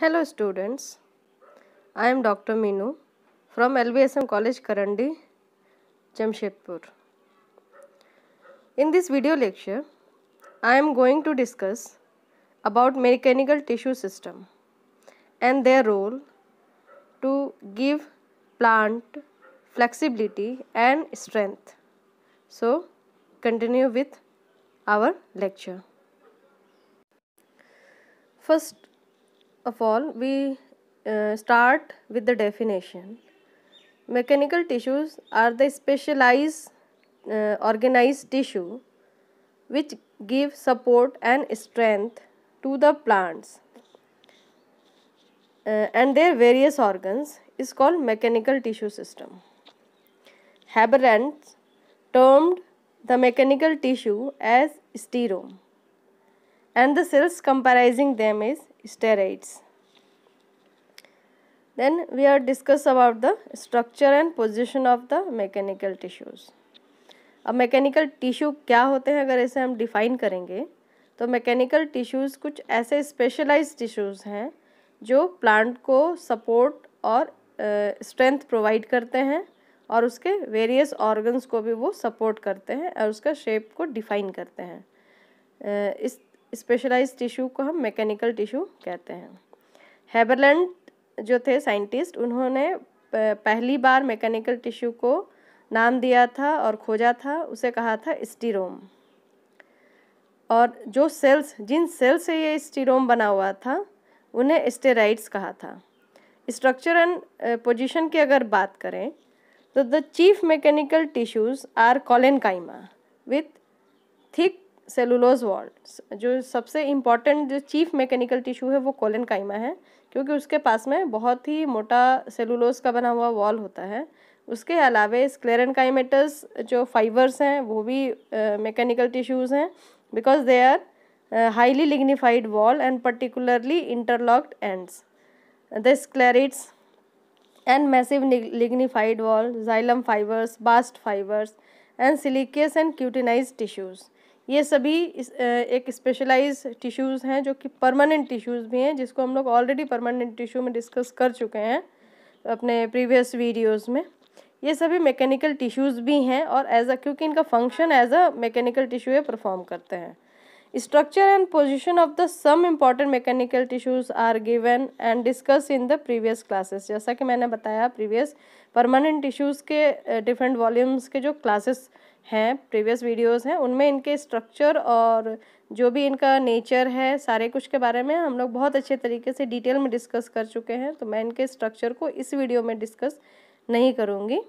Hello students, I am Dr. Minu from LVSM College Karandi, Jamshedpur. In this video lecture, I am going to discuss about mechanical tissue system and their role to give plant flexibility and strength. So, continue with our lecture. First, of all, we uh, start with the definition. Mechanical tissues are the specialized uh, organized tissue which give support and strength to the plants uh, and their various organs is called mechanical tissue system. Haberant termed the mechanical tissue as sterome and the cells comprising them is steroids. Then we are discuss about the structure and position of the mechanical tissues. अब mechanical tissue क्या होते हैं अगर ऐसे हम define करेंगे तो mechanical tissues कुछ ऐसे स्पेशलाइज्ड टिश्यूज़ हैं जो प्लांट को सपोर्ट और स्ट्रेंथ uh, प्रोवाइड करते हैं और उसके वेरियस ऑर्गन्स को भी वो सपोर्ट करते हैं और उसका शेप को डिफाइन करते हैं uh, इस स्पेशलाइज टिश्यू को हम मैकेनिकल टिश्यू कहते हैं हैबरलैंड जो थे साइंटिस्ट उन्होंने पहली बार मैकेनिकल टिश्यू को नाम दिया था और खोजा था उसे कहा था स्टीरोम और जो सेल्स जिन सेल्स से ये स्टीरोम बना हुआ था उन्हें स्टेराइड्स कहा था स्ट्रक्चर एंड पोजीशन की अगर बात करें तो the chief mechanical tissues are collenchyma with thick cellulose wall जो सबसे इम्पॉर्टेंट जो चीफ मैकेनिकल टिश्यू है वो कोलन काइमा है क्योंकि उसके पास में बहुत ही मोटा सेलुलोज का बना हुआ वॉल होता है उसके अलावे स्क्लेरन काइमेटस जो फाइबर्स हैं वो भी मैकेनिकल टिश्यूज़ हैं because they are highly lignified wall and particularly interlocked ends the sclereids and massive lignified wall xylem fibres bast fibres and siliceous and cutinised tissues ये सभी इस, एक स्पेशलाइज टिश्यूज़ हैं जो कि परमानेंट टिश्यूज़ भी हैं जिसको हम लोग ऑलरेडी परमानेंट टिश्यू में डिस्कस कर चुके हैं अपने प्रीवियस वीडियोस में ये सभी मैकेनिकल टिश्यूज़ भी हैं और एज अ क्योंकि इनका function as a mechanical tissue ये परफॉर्म करते हैं structure and position of the some important mechanical tissues are given and discuss in the previous classes जैसा कि मैंने बताया प्रीवियस परमानेंट टिश्यूज़ के डिफरेंट वॉल्यूम्स के जो क्लासेस uh, हैं प्रीवियस वीडियोस हैं उनमें इनके स्ट्रक्चर और जो भी इनका नेचर है सारे कुछ के बारे में हम लोग बहुत अच्छे तरीके से डिटेल में डिस्कस कर चुके हैं तो मैं इनके स्ट्रक्चर को इस वीडियो में डिस्कस नहीं करूँगी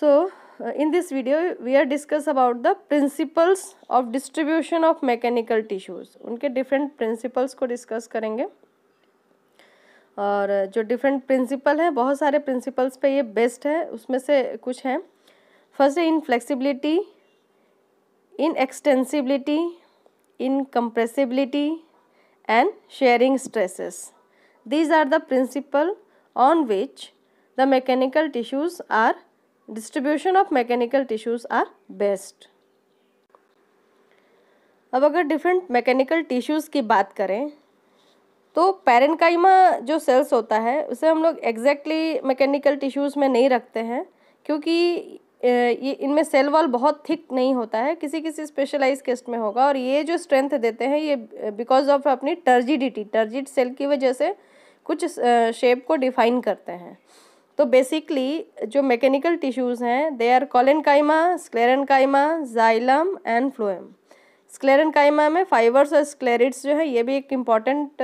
so in this video we are discuss about the principles of distribution of mechanical tissues उनके डिफरेंट प्रिंसिपल्स को डिस्कस करेंगे और जो डिफरेंट प्रिंसिपल हैं बहुत सारे प्रिंसिपल्स पे ये बेस्ट है उसमें से कुछ हैं फर्स्ट इन है inflexibility inextensibility incompressibility and shearing stresses these are the principle on which the mechanical tissues are distribution of mechanical tissues are based अब अगर डिफरेंट मैकेनिकल टिश्यूज़ की बात करें तो पैरनकाइमा जो सेल्स होता है उसे हम लोग एग्जैक्टली मैकेनिकल टिश्यूज़ में नहीं रखते हैं क्योंकि ये इनमें सेल वॉल बहुत थिक नहीं होता है किसी किसी स्पेशलाइज केस्ट में होगा और ये जो स्ट्रेंथ देते हैं ये बिकॉज ऑफ अपनी टर्जिडिटी टर्जिड सेल की वजह से कुछ शेप को डिफाइन करते हैं तो बेसिकली जो मैकेनिकल टिश्यूज़ हैं they are collenchyma sclerenchyma xylem and phloem sclerenchyma में फाइबर्स और स्क्लेरिट्स जो है ये भी एक इम्पॉर्टेंट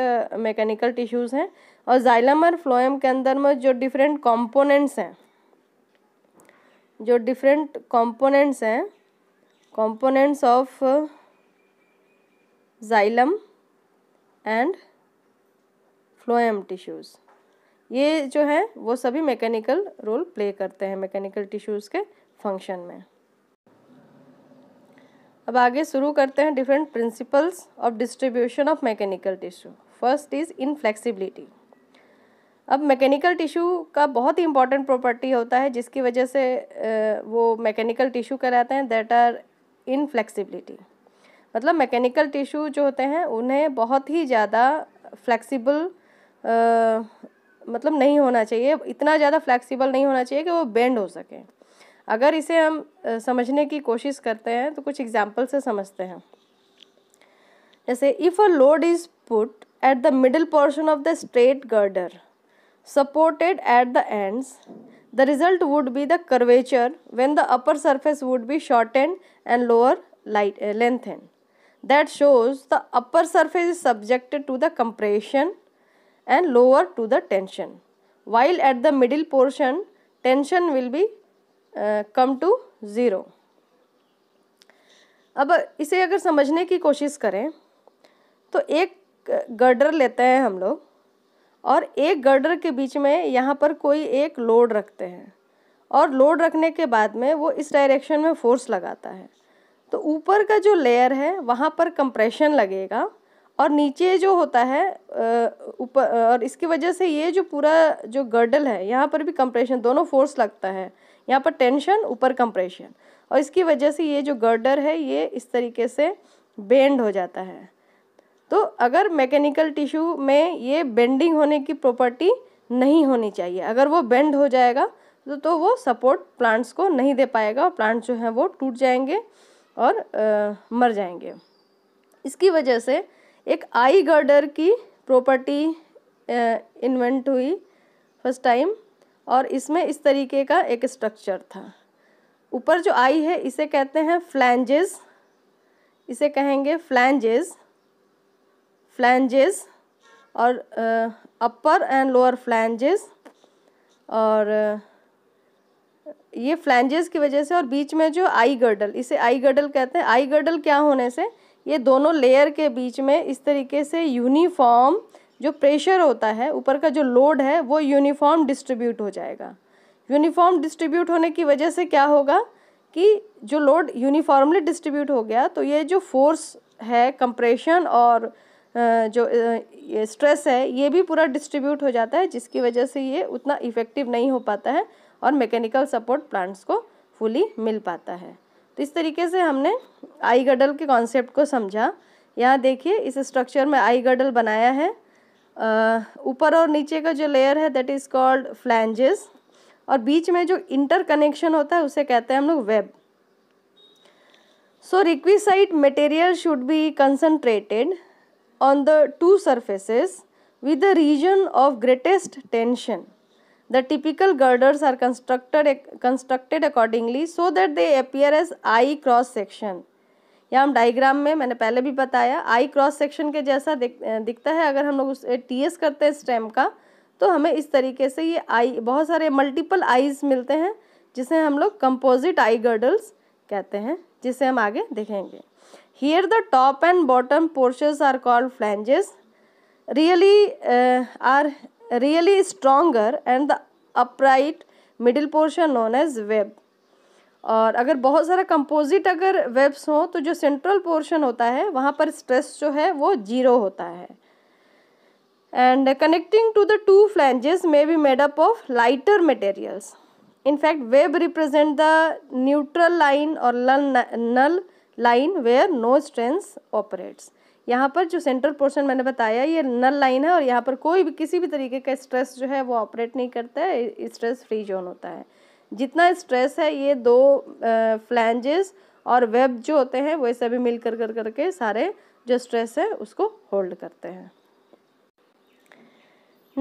मैकेनिकल टिश्यूज़ हैं और जाइलम और फ्लोएम के अंदर में जो डिफरेंट कॉम्पोनेंट्स हैं जो डिफरेंट कंपोनेंट्स हैं components of xylem and phloem tissues ये जो है वो सभी मैकेनिकल रोल प्ले करते हैं मैकेनिकल टिश्यूज़ के फंक्शन में अब आगे शुरू करते हैं different principles of distribution of mechanical tissue first is inflexibility अब मैकेनिकल टिश्यू का बहुत ही इंपॉर्टेंट प्रॉपर्टी होता है जिसकी वजह से वो मैकेनिकल टिश्यू कहलाते हैं दैट आर इनफ्लेक्सिबिलिटी मतलब मैकेनिकल टिश्यू जो होते हैं उन्हें बहुत ही ज़्यादा फ्लेक्सिबल मतलब नहीं होना चाहिए इतना ज़्यादा फ्लेक्सिबल नहीं होना चाहिए कि वो बेंड हो सके अगर इसे हम समझने की कोशिश करते हैं तो कुछ एग्जाम्पल से समझते हैं जैसे if a load is put at the middle portion of the straight girder supported at the ends. The result would be the curvature when the upper surface would be shortened and lower light, uh, lengthened. That shows the upper surface is subjected to the compression and lower to the tension. While at the middle portion, tension will be uh, come to zero अब इसे अगर समझने की कोशिश करें तो एक girder लेते हैं हम लोग और एक गर्डर के बीच में यहाँ पर कोई एक लोड रखते हैं और लोड रखने के बाद में वो इस डायरेक्शन में फोर्स लगाता है तो ऊपर का जो लेयर है वहाँ पर कंप्रेशन लगेगा और नीचे जो होता है ऊपर और इसकी वजह से ये जो पूरा जो गर्डल है यहाँ पर भी कंप्रेशन दोनों फोर्स लगता है यहाँ पर टेंशन ऊपर कंप्रेशन और इसकी वजह से ये जो गर्डर है ये इस तरीके से बेंड हो जाता है तो अगर मैकेनिकल टिश्यू में ये बेंडिंग होने की प्रॉपर्टी नहीं होनी चाहिए अगर वो बेंड हो जाएगा तो, तो वो सपोर्ट प्लांट्स को नहीं दे पाएगा और प्लांट्स जो हैं वो टूट जाएंगे और आ, मर जाएंगे इसकी वजह से एक आई गर्डर की प्रॉपर्टी इन्वेंट हुई फर्स्ट टाइम और इसमें इस तरीके का एक स्ट्रक्चर था ऊपर जो आई है इसे कहते हैं फ्लैंजेस इसे कहेंगे फ्लैंजेस फ्लैंजेस और अपर एंड लोअर फ्लैंजेस और ये फ्लैंजेस की वजह से और बीच में जो आई गर्डल इसे आई गर्डल कहते हैं आई गर्डल क्या होने से ये दोनों लेयर के बीच में इस तरीके से यूनिफॉर्म जो प्रेशर होता है ऊपर का जो लोड है वो यूनिफॉर्म डिस्ट्रीब्यूट हो जाएगा यूनिफॉर्म डिस्ट्रीब्यूट होने की वजह से क्या होगा कि जो लोड यूनिफॉर्मली डिस्ट्रीब्यूट हो गया तो ये जो फोर्स है कंप्रेशन और जो स्ट्रेस है ये भी पूरा डिस्ट्रीब्यूट हो जाता है जिसकी वजह से ये उतना इफ़ेक्टिव नहीं हो पाता है और मैकेनिकल सपोर्ट प्लांट्स को फुली मिल पाता है तो इस तरीके से हमने आई गडल के कॉन्सेप्ट को समझा यहाँ देखिए इस स्ट्रक्चर में आई गडल बनाया है ऊपर और नीचे का जो लेयर है दैट इज़ कॉल्ड फ्लैंजेस और बीच में जो इंटर कनेक्शन होता है उसे कहते हैं हम लोग web so requisite material should be concentrated on the two surfaces with the region of greatest tension. The typical girders are constructed, constructed accordingly so that they appear as I cross section. या हम diagram में मैंने पहले भी बताया आई cross section के जैसा दिख, दिखता है अगर हम लोग उस टी एस करते हैं स्टेम का तो हमें इस तरीके से ये आई बहुत सारे मल्टीपल आईज मिलते हैं जिसे हम लोग कंपोजिट आई गर्डल्स कहते हैं जिसे हम आगे देखेंगे here the top and bottom portions are called flanges really are really stronger and the upright middle portion known as web और अगर बहुत सारा कंपोजिट अगर वेब्स हो तो जो सेंट्रल पोर्शन होता है वहाँ पर स्ट्रेस जो है वो जीरो होता है and connecting to the two flanges may be made up of lighter materials in fact web represent the neutral line और null line where no strains operates यहाँ पर जो सेंट्रल पोर्शन मैंने बताया ये नल लाइन है और यहाँ पर कोई भी किसी भी तरीके का स्ट्रेस जो है वो ऑपरेट नहीं करता है स्ट्रेस फ्री जोन होता है जितना स्ट्रेस है ये दो फ्लैंजेस और वेब जो होते हैं वो सभी मिल कर कर करके सारे जो स्ट्रेस है उसको होल्ड करते हैं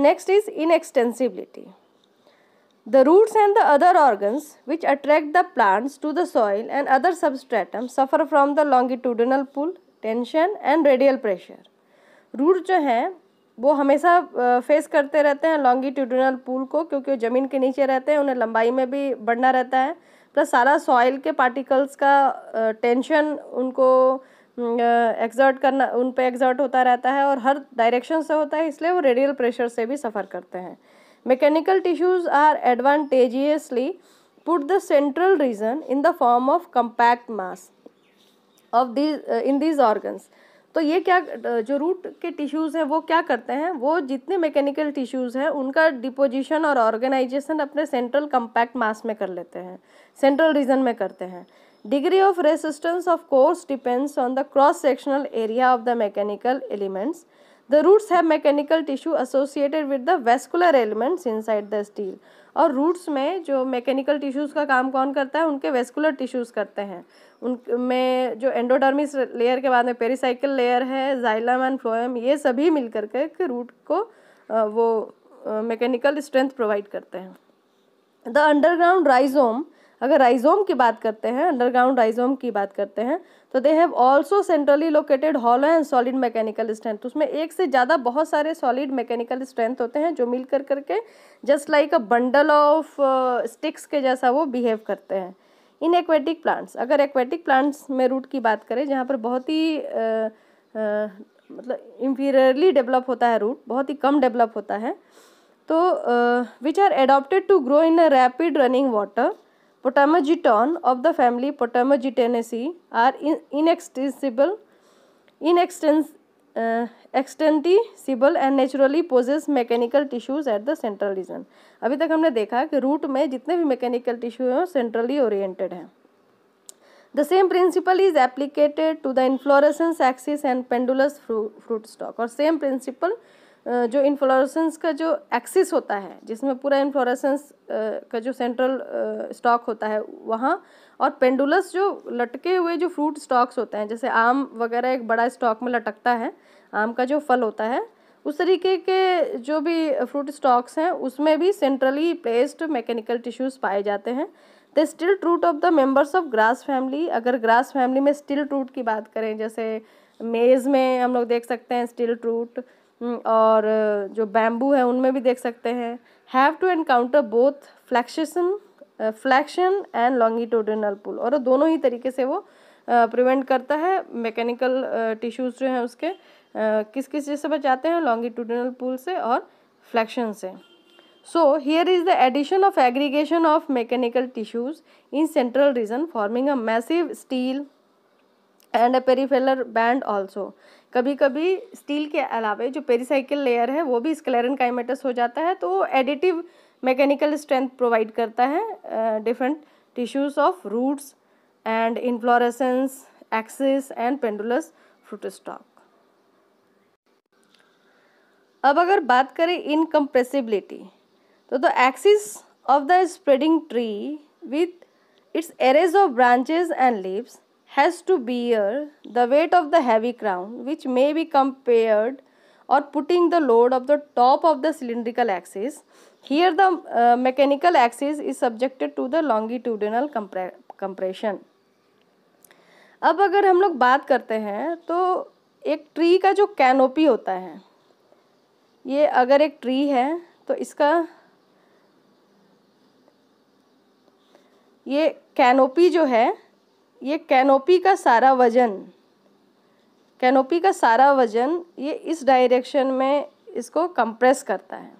next is inextensibility The roots and the other organs which attract the plants to the soil and other substratum suffer from the longitudinal pull, tension and radial pressure. Root जो हैं वो हमेशा face करते रहते हैं longitudinal pool को क्योंकि वो ज़मीन के नीचे रहते हैं उन्हें लंबाई में भी बढ़ना रहता है प्लस सारा सॉइल के पार्टिकल्स का टेंशन उनको एग्जर्ट करना उन पर एग्जर्ट होता रहता है और हर डायरेक्शन से होता है इसलिए वो रेडियल प्रेशर से भी सफ़र करते हैं Mechanical tissues are advantageously put the central region in the form of compact mass of these uh, in these organs. तो ये क्या uh, जो रूट के टिश्यूज़ हैं वो क्या करते हैं वो जितने मैकेनिकल टिश्यूज़ हैं उनका डिपोजिशन और ऑर्गेनाइजेशन अपने सेंट्रल कंपैक्ट मास में कर लेते हैं सेंट्रल रीजन में करते हैं degree of resistance of course depends on the cross sectional area of the mechanical elements the roots have mechanical tissue associated with the vascular elements inside the stele और roots में जो mechanical tissues का काम कौन करता है उनके vascular tissues करते हैं उन में जो एंडोडर्मिस लेयर के बाद में पेरिसाइकिल लेयर है जाइलम एंड फ्लोएम ये सभी मिल करके रूट को वो मैकेनिकल स्ट्रेंथ प्रोवाइड करते हैं द अंडरग्राउंड राइजोम अगर राइजोम की बात करते हैं अंडरग्राउंड राइजोम की बात करते हैं तो they have also centrally located hollow and solid mechanical strength उसमें एक से ज़्यादा बहुत सारे सॉलिड मैकेनिकल स्ट्रेंथ होते हैं जो मिल कर करके just like a bundle of sticks के जैसा वो बिहेव करते हैं इन एक्वेटिक प्लांट्स अगर एक्वेटिक प्लांट्स में रूट की बात करें जहाँ पर बहुत ही uh, uh, मतलब इम्फीरियरली डेवलप होता है रूट बहुत ही कम डेवलप होता है तो which are adapted to grow in a rapid running water Potamogeton of the family Potamogetaceae are in inextinguishable, inextensible uh, and naturally possess mechanical tissues at the central region. अभी तक हमने देखा कि root में जितने भी मैकेनिकल टिश्यू हैं वो सेंट्रली ओरिएंटेड हैं The same principle is applicated to the inflorescence axis and pendulous fruit stock. और same principle जो इन्फ्लोरसेंस का जो एक्सिस होता है जिसमें पूरा इन्फ्लोरसेंस का जो सेंट्रल स्टॉक होता है वहाँ और पेंडुलस जो लटके हुए जो फ्रूट स्टॉक्स होते हैं जैसे आम वगैरह एक बड़ा स्टॉक में लटकता है आम का जो फल होता है उस तरीके के जो भी फ्रूट स्टॉक्स हैं उसमें भी सेंट्रली प्लेस्ड मैकेनिकल टिश्यूज़ पाए जाते हैं the stilt root of the members of grass family अगर ग्रास फैमिली में स्टिल ट्रूट की बात करें जैसे मेज़ में हम लोग देख सकते हैं स्टिल ट्रूट हम्म, और जो बैम्बू है उनमें भी देख सकते हैं have to encounter both flexion flexion and longitudinal pull और दोनों ही तरीके से वो प्रिवेंट करता है मैकेनिकल टिश्यूज़ जो हैं उसके किस किस चीज़ से बचाते हैं लॉन्गिट्यूडिनल पुल से और फ्लैक्शन से so here is the addition of aggregation of mechanical tissues in central region forming a massive stele and a peripheral band also कभी कभी स्टील के अलावे जो पेरीसाइकिल लेयर है वो भी स्क्लेरन काइमेटस हो जाता है तो एडिटिव मैकेनिकल स्ट्रेंथ प्रोवाइड करता है different tissues of roots and inflorescence axis and pendulous fruit stalk अब अगर बात करें इनकम्प्रेसिबिलिटी तो the axis of the spreading tree with its arrays of branches and leaves has to bear the weight of the heavy crown which may be compared or putting the load of the top of the cylindrical axis. Here the uh, mechanical axis is subjected to the longitudinal compre compression. अब अगर हम लोग बात करते हैं तो एक tree का जो कैनोपी होता है ये अगर एक ट्री है तो इसका ये कैनोपी जो है ये कैनोपी का सारा वजन कैनोपी का सारा वजन ये इस डायरेक्शन में इसको कंप्रेस करता है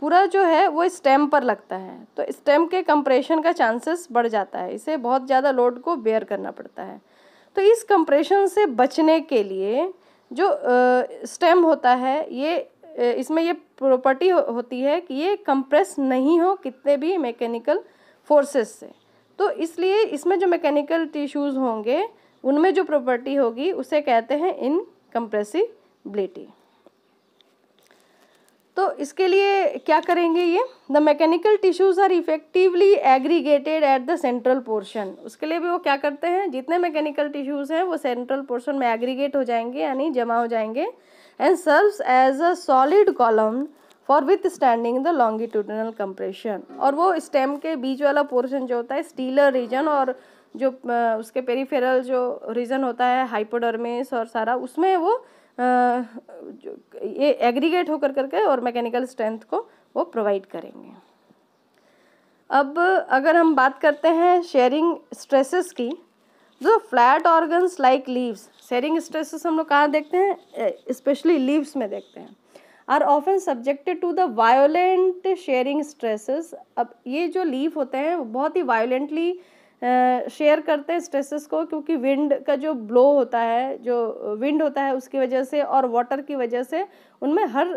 पूरा जो है वो स्टेम पर लगता है तो स्टेम के कंप्रेशन का चांसेस बढ़ जाता है इसे बहुत ज़्यादा लोड को बेयर करना पड़ता है तो इस कंप्रेशन से बचने के लिए जो स्टेम होता है ये इसमें ये प्रॉपर्टी होती है कि ये कंप्रेस नहीं हो कितने भी मैकेनिकल फोर्सेस से तो इसलिए इसमें जो मैकेनिकल टिश्यूज़ होंगे उनमें जो प्रॉपर्टी होगी उसे कहते हैं इन कंप्रेसिबिलिटी तो इसके लिए क्या करेंगे ये the mechanical tissues are effectively aggregated at the central portion उसके लिए भी वो क्या करते हैं जितने मैकेनिकल टिश्यूज़ हैं वो सेंट्रल पोर्शन में एग्रीगेट हो जाएंगे यानी जमा हो जाएंगे and serves as a solid column for withstanding the longitudinal compression और वो स्टेम के बीच वाला पोर्शन जो होता है स्टीलर रीजन और जो उसके पेरीफेरल जो रीजन होता है हाइपोडर्मिस और सारा उसमें वो ये एग्रीगेट होकर करके और मैकेनिकल स्ट्रेंथ को वो प्रोवाइड करेंगे अब अगर हम बात करते हैं शेयरिंग स्ट्रेसेस की जो flat organs like leaves shearing stresses हम लोग कहाँ देखते हैं स्पेशली लीव्स में देखते हैं are often subjected to the violent shearing stresses अब ये जो लीफ होते हैं बहुत ही वायोलेंटली शेयर करते हैं स्ट्रेसेस को क्योंकि विंड का जो ब्लो होता है जो विंड होता है उसकी वजह से और वाटर की वजह से उनमें हर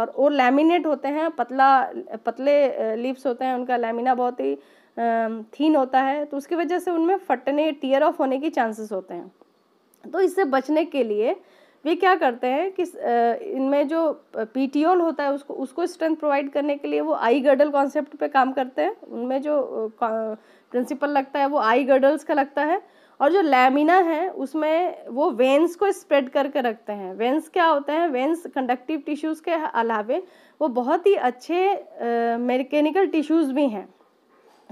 और वो लैमिनेट होते हैं पतला पतले लीव्स होते हैं उनका लैमिना बहुत ही थीन होता है तो उसकी वजह से उनमें फटने टीयर ऑफ होने की चांसेस होते हैं तो इससे बचने के लिए वे क्या करते हैं कि इनमें जो पीटीओल होता है उसको उसको स्ट्रेंथ प्रोवाइड करने के लिए वो आई गर्डल कॉन्सेप्ट पे काम करते हैं उनमें जो प्रिंसिपल लगता है वो आई गर्डल्स का लगता है और जो लैमिना है उसमें वो वेंस को स्प्रेड करके रखते हैं वेंस क्या होते हैं वेंस कंडक्टिव टिश्यूज़ के अलावे वो बहुत ही अच्छे मैकेनिकल टिश्यूज़ भी हैं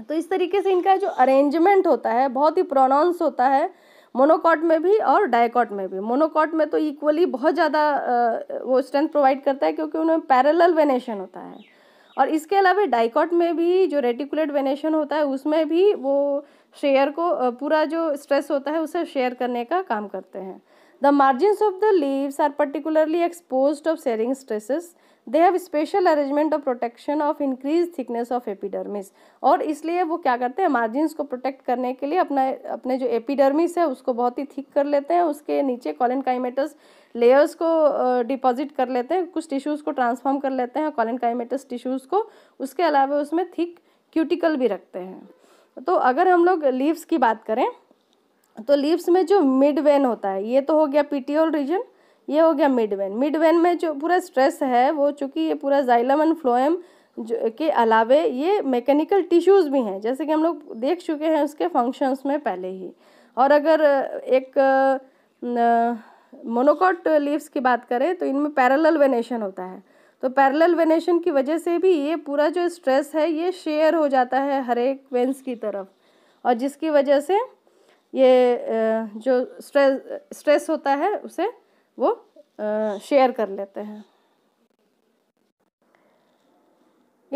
तो इस तरीके से इनका जो अरेंजमेंट होता है बहुत ही प्रोनाउंस होता है मोनोकॉट में भी और डायकॉट में भी मोनोकॉट में तो इक्वली बहुत ज़्यादा वो स्ट्रेंथ प्रोवाइड करता है क्योंकि उनमें पैरेलल वेनेशन होता है और इसके अलावा डाइकॉट में भी जो रेटिकुलेट वेनेशन होता है उसमें भी वो शेयर को पूरा जो स्ट्रेस होता है उसे शेयर करने का काम करते हैं the margin of the leaves are particularly expose of shearing stresses they have special arrangement of protection of increase thickness of epidermis और इसलिए वो क्या करते हैं मार्जिनस को प्रोटेक्ट करने के लिए अपना अपने जो एपिडर्मिस है उसको बहुत ही थिक कर लेते हैं उसके नीचे कॉलन काइमेटस लेयर्स को डिपॉजिट कर लेते हैं कुछ टिश्यूज़ को ट्रांसफॉर्म कर लेते हैं कॉलन काइमेटस टिश्यूज़ को उसके अलावा उसमें थिक क्यूटिकल भी रखते हैं तो अगर हम लोग लीव्स की बात करें तो लीव्स में जो मिड वेन होता है ये तो हो गया पीटीओल रीजन ये हो गया मिड वेन मिड वेन में जो पूरा स्ट्रेस है वो चूँकि ये पूरा जाइलम एंड फ्लोएम के अलावे ये मैकेनिकल टिश्यूज़ भी हैं जैसे कि हम लोग देख चुके हैं उसके फंक्शंस में पहले ही और अगर एक मोनोकॉट लीव्स की बात करें तो इनमें पैरेलल वेनेशन होता है तो पैरेलल वेनेशन की वजह से भी ये पूरा जो स्ट्रेस है ये शेयर हो जाता है हर एक वेंस की तरफ और जिसकी वजह से ये जो स्ट्रेस स्ट्रेस होता है उसे वो शेयर कर लेते हैं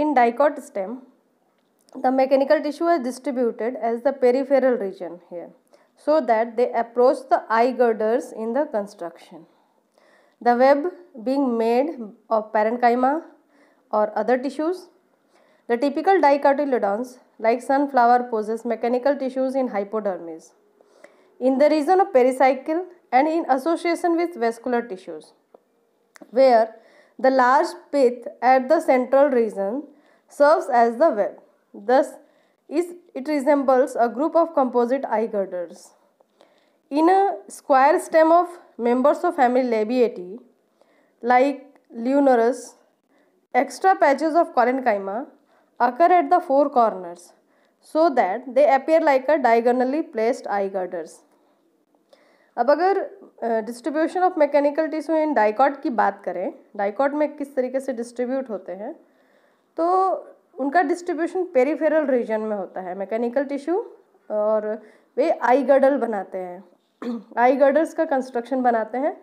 in dicot stem the mechanical tissue is distributed as the peripheral region here so that they approach the I girders in the construction the web being made of parenchyma और other tissues the typical dicotyledons like sunflower possess mechanical tissues in hypodermis in the region of pericycle and in association with vascular tissues where the large pith at the central region serves as the web. Thus, is, it resembles a group of composite eye girders. In a square stem of members of family Labiatae, like Leonorus, extra patches of parenchyma occur at the four corners so that they appear like a diagonally placed eye girders. अब अगर distribution of mechanical tissue in dicot की बात करें dicot में किस तरीके से distribute होते हैं तो उनका डिस्ट्रीब्यूशन पेरीफेरल रीजन में होता है मैकेनिकल टिश्यू और वे आई गर्डल बनाते हैं आई गर्डल्स का कंस्ट्रक्शन बनाते हैं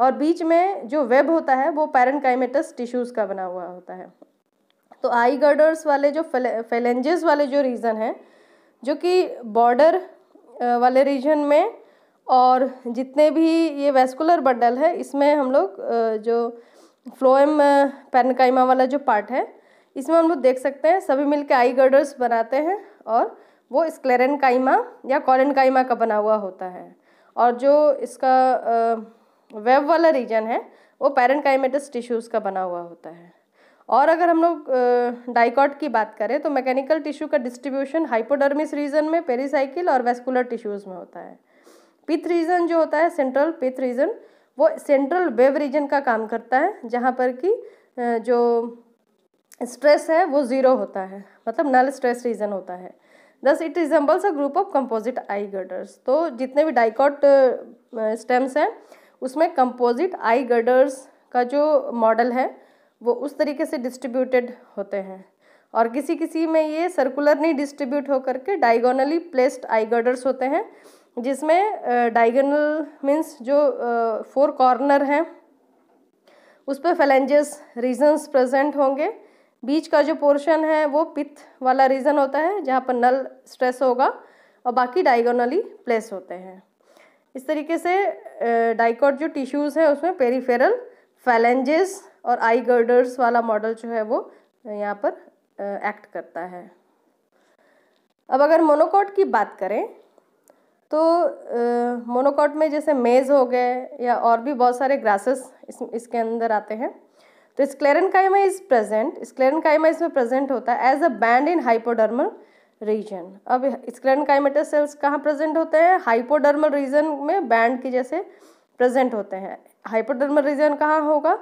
और बीच में जो वेब होता है वो पैरेंकाइमेटस टिश्यूज़ का बना हुआ होता है तो आई गर्डर्स वाले जो फेलेंजेस वाले जो रीजन हैं जो कि बॉर्डर वाले रीजन में और जितने भी ये वेस्कुलर बंडल है इसमें हम लोग जो फ्लोएम पेनकाइमा वाला जो पार्ट है इसमें हम लोग देख सकते हैं सभी मिलकर आई गर्डर्स बनाते हैं और वो स्क्लेरनकाइमा या कॉलनकाइमा का बना हुआ होता है और जो इसका वेब वाला रीजन है वो पैरनकाइमेटस टिश्यूज़ का बना हुआ होता है और अगर हम लोग डाइकॉट की बात करें तो मैकेनिकल टिश्यू का डिस्ट्रीब्यूशन हाइपोडर्मिस रीजन में पेरीसाइकिल और वेस्कुलर टिश्यूज़ में होता है पित्त रीजन जो होता है सेंट्रल पित्त रीजन वो सेंट्रल वेव रीजन का काम करता है जहाँ पर कि जो स्ट्रेस है वो ज़ीरो होता है मतलब नल स्ट्रेस रीजन होता है thus it resembles a group of composite I girders तो जितने भी डाइकॉट स्टेम्स हैं उसमें कंपोजिट आई गर्डर्स का जो मॉडल है वो उस तरीके से डिस्ट्रीब्यूटेड होते हैं और किसी किसी में ये सर्कुलरली डिस्ट्रीब्यूट होकर के डायगोनली प्लेस्ड आई गर्डर्स होते हैं जिसमें डाइगनल मीन्स जो फोर कॉर्नर हैं उस पर फैलेंजेस रीजन्स प्रेजेंट होंगे बीच का जो पोर्शन है वो पित्त वाला रीजन होता है जहाँ पर नल स्ट्रेस होगा और बाकी डायगोनली प्लेस होते हैं इस तरीके से डाइकॉट जो टिश्यूज़ हैं उसमें पेरीफेरल फैलेंजेस और आई गर्डर्स वाला मॉडल जो है वो यहाँ पर एक्ट करता है अब अगर मोनोकॉट की बात करें तो मोनोकॉट में जैसे मेज़ हो गए या और भी बहुत सारे ग्रासेस इस, इसके अंदर आते हैं तो स्क्लेरन काइमा इज प्रेजेंट स्क्लेरन काइमा इसमें प्रेजेंट होता है as a band in hypodermal region अब स्क्लेरन काइमेटस सेल्स कहाँ प्रेजेंट होते हैं हाइपोडर्मल रीजन में बैंड की जैसे प्रेजेंट होते हैं हाइपोडर्मल रीजन कहाँ होगा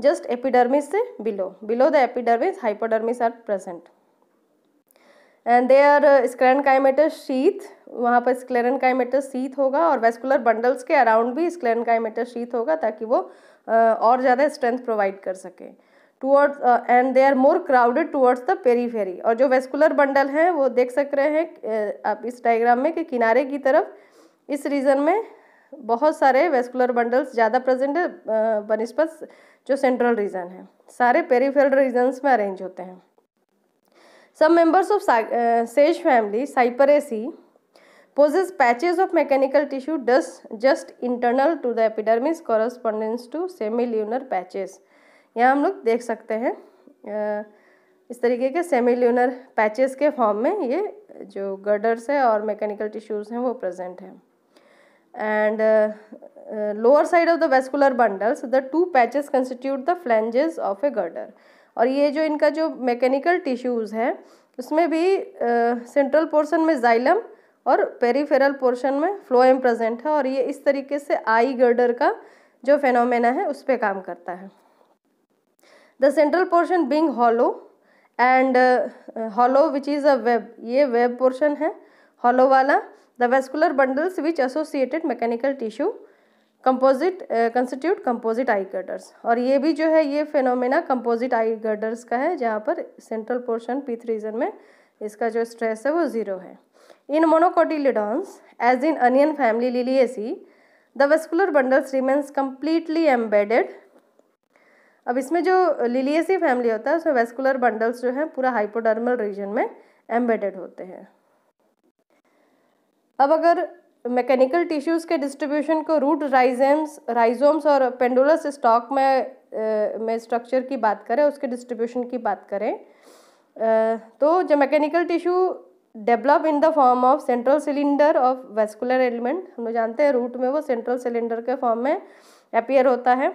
जस्ट एपिडर्मिस से below below the epidermis hypodermis are present and there sclerenchymatous sheath वहाँ पर स्क्लेरन काइमेटस शीथ होगा और वेस्कुलर बंडल्स के अराउंड भी स्क्लेरन काइमेटस शीथ होगा ताकि वो uh, और ज़्यादा स्ट्रेंथ प्रोवाइड कर सके towards and they are more crowded towards the periphery और जो वेस्कुलर बंडल हैं वो देख सक रहे हैं uh, आप इस डाइग्राम में कि किनारे की तरफ इस रीजन में बहुत सारे वेस्कुलर बंडल्स ज़्यादा प्रेजेंट है बनस्पत जो सेंट्रल रीजन है सारे पेरीफेरल रीजन्स में अरेंज होते हैं Some members of sage family, Cyperaceae, possess patches of mechanical tissue dust just internal to the epidermis corresponding to semilunar patches. यहाँ हम लोग देख सकते हैं इस तरीके के सेमील्यूनर पैचेस के फॉर्म में ये जो गर्डर्स है और मैकेनिकल टिश्यूज़ हैं वो प्रेजेंट हैं and lower side of the vascular bundles the two patches constitute the constitute of a girder और ये जो इनका जो मैकेनिकल टिश्यूज़ हैं उसमें भी सेंट्रल पोर्शन में जाइलम और पेरीफेरल पोर्शन में फ्लोएम प्रेजेंट है और ये इस तरीके से आई गर्डर का जो फेनोमेना है उस पर काम करता है the central portion being hollow and hollow which is a web ये वेब पोर्शन है हॉलो वाला the vascular bundles which associated mechanical tissue composite constitute composite I girders और ये भी जो है ये फेनोमेना कंपोजिट आई गर्डर्स का है जहाँ पर सेंट्रल पोर्शन पीथ रीजन में इसका जो स्ट्रेस है वो ज़ीरो है in monocotyledons as in onion family Liliaceae the vascular bundles remains completely embedded अब इसमें जो लिलियसी फैमिली होता है उसमें वेस्कुलर बंडल्स जो है पूरा हाइपोडर्मल रीजन में एम्बेडेड होते हैं अब अगर मैकेनिकल टिश्यूज़ के डिस्ट्रीब्यूशन को रूट राइजेम्स राइजोम्स और पेंडुलस स्टॉक में में स्ट्रक्चर की बात करें उसके डिस्ट्रीब्यूशन की बात करें तो जो mechanical tissue develop in the form of central cylinder of vascular element हम लोग जानते हैं रूट में वो सेंट्रल सिलेंडर के फॉर्म में अपियर होता है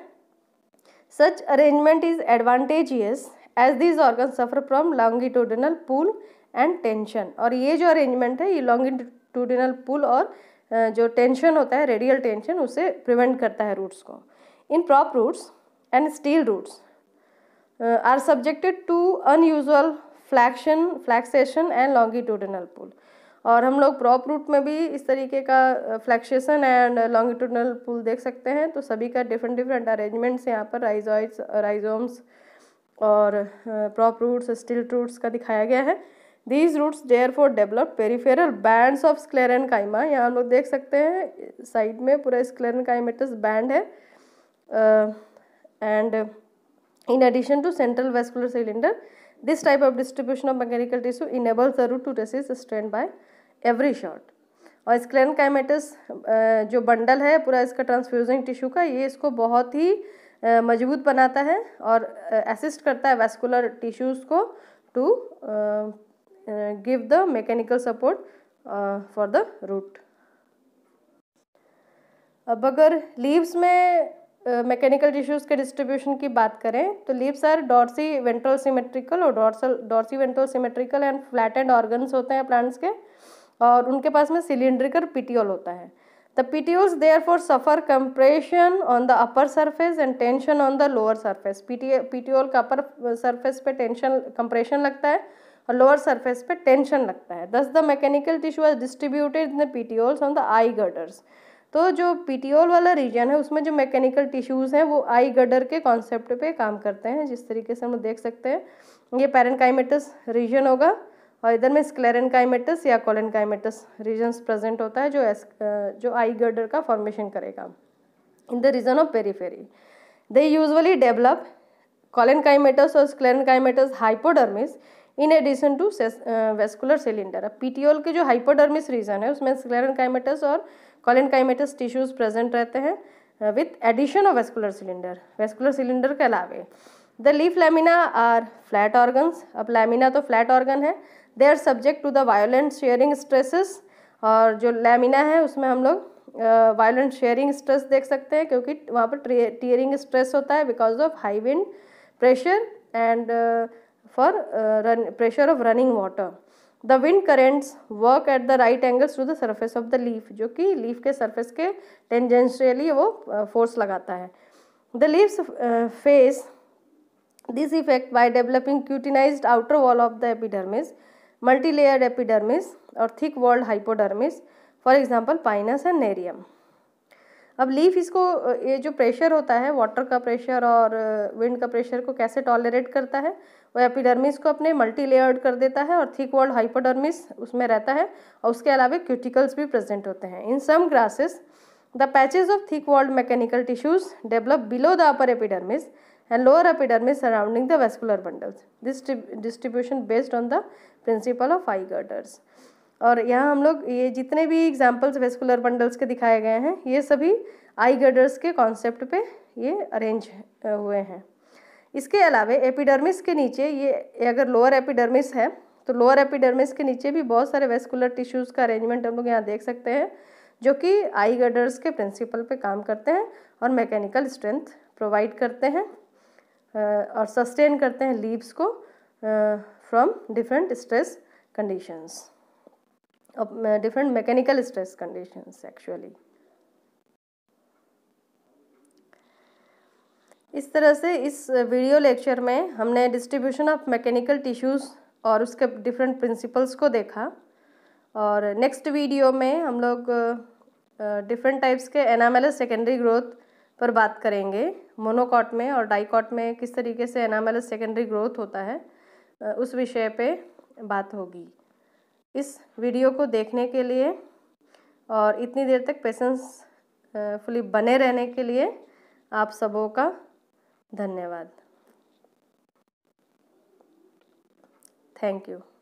such arrangement is advantageous as these organ suffer from longitudinal pull and tension और ये जो अरेंजमेंट है ये लॉन्गिट्यूडनल पुल और जो टेंशन होता है रेडियल टेंशन उसे प्रिवेंट करता है रूट्स को in prop roots and stilt roots are subjected to unusual flexion flexation and longitudinal pull और हम लोग प्रॉप रूट में भी इस तरीके का फ्लैक्सेशन एंड लॉन्गिट्यूडनल पुल देख सकते हैं तो सभी का डिफरेंट डिफरेंट अरेंजमेंट्स यहाँ पर राइजॉइड्स राइजोम्स और प्रॉप रूट्स स्टिल रूट्स का दिखाया गया है these roots therefore develop peripheral bands of sclerenchyma यहाँ हम लोग देख सकते हैं साइड में पूरा स्क्लेरन काइमेटस बैंड है and in addition to central vascular cylinder this type of distribution of mechanical tissue enable the root to resist strain by every short और स्क्लेन काइमेटस uh, जो बंडल है पूरा इसका ट्रांसफ्यूजिंग टिश्यू का ये इसको बहुत ही uh, मजबूत बनाता है और असिस्ट uh, करता है वेस्कुलर टिश्यूज़ को to give uh, give the mechanical support uh, for the root अब अगर लीव्स में मैकेनिकल uh, टिश्यूज़ के डिस्ट्रीब्यूशन की बात करें तो leaves are dorsi ventral symmetrical और dorsal dorsi ventral symmetrical and flat and organs होते हैं प्लांट्स के और उनके पास में सिलेंड्रिकल पीटीओल होता है the petioles therefore suffer compression on the upper surface and tension on the lower surface petiole का अपर सरफेस पे टेंशन कंप्रेशन लगता है और लोअर सरफेस पे टेंशन लगता है thus the mechanical tissue are distributed in the petioles on the I girders तो जो पीटीओल वाला रीजन है उसमें जो मैकेनिकल टिश्यूज़ हैं वो आई गर्डर के कॉन्सेप्ट पे काम करते हैं जिस तरीके से हम देख सकते हैं ये पैरनकाइमेटस रीजन होगा और इधर में स्क्लेरनकाइमेटस या कोलेनकाइमेटस रीजन प्रेजेंट होता है जो एस जो आई गर्डर का फॉर्मेशन करेगा in the region of periphery they usually develop collenchymatous और sclerenchymatous hypodermis in addition to vascular cylinder अब पीटीओल के जो हाइपोडर्मिस रीजन है उसमें स्क्लेरन काइमेटस और कॉलिन काइमेटस टिश्यूज प्रेजेंट रहते हैं with addition of vascular cylinder vascular cylinder के अलावे the leaf lamina are flat organs अब लैमिना तो फ्लैट ऑर्गन है they are subject to the violent shearing stresses और जो लैमिना है उसमें हम लोग वायलेंट शेयरिंग स्ट्रेस देख सकते हैं क्योंकि वहाँ पर टीयरिंग स्ट्रेस होता है because of high wind pressure and for uh, run, pressure of running water. The wind currents work at the right angles to the surface of the leaf जो कि लीफ के सर्फेस के tangentially वो force uh, लगाता है the leaves face this effect by developing cutinized outer wall of the epidermis multilayered epidermis और thick walled hypodermis for example Pinus and Nerium अब leaf इसको ये जो प्रेशर होता है वाटर का प्रेशर और विंड का प्रेशर को कैसे टॉलरेट करता है वो एपिडर्मिस को अपने मल्टी लेयर्ड कर देता है और थिक वर्ल्ड हाइपोडर्मिस उसमें रहता है और उसके अलावा क्यूटिकल्स भी प्रेजेंट होते हैं in some grasses the patches of thick walled mechanical tissues develop below the upper epidermis and lower epidermis surrounding the vascular bundles this distribution based on the principle of I girders और यहाँ हम लोग ये जितने भी examples vascular bundles के दिखाए गए हैं ये सभी आई गर्डर्स के कॉन्सेप्ट पे ये अरेंज हुए हैं इसके अलावा एपिडर्मिस के नीचे ये अगर लोअर एपिडर्मिस है तो लोअर एपिडर्मिस के नीचे भी बहुत सारे वेस्कुलर टिश्यूज़ का अरेंजमेंट हम लोग यहाँ देख सकते हैं जो कि आई गर्डर्स के प्रिंसिपल पर काम करते हैं और मैकेनिकल स्ट्रेंथ प्रोवाइड करते हैं और सस्टेन करते हैं लीव्स को from different stress conditions Uh, different mechanical stress conditions actually इस तरह से इस वीडियो uh, लेक्चर में हमने डिस्ट्रीब्यूशन ऑफ मैकेनिकल टिश्यूज़ और उसके डिफरेंट प्रिंसिपल्स को देखा और नेक्स्ट वीडियो में हम लोग डिफरेंट uh, टाइप्स के एनामेलस सेकेंडरी ग्रोथ पर बात करेंगे मोनोकॉट में और डाइकॉट में किस तरीके से एनामेलस सेकेंडरी ग्रोथ होता है उस विषय पे बात होगी इस वीडियो को देखने के लिए और इतनी देर तक पेशेंस फुली बने रहने के लिए आप सबों का धन्यवाद थैंक यू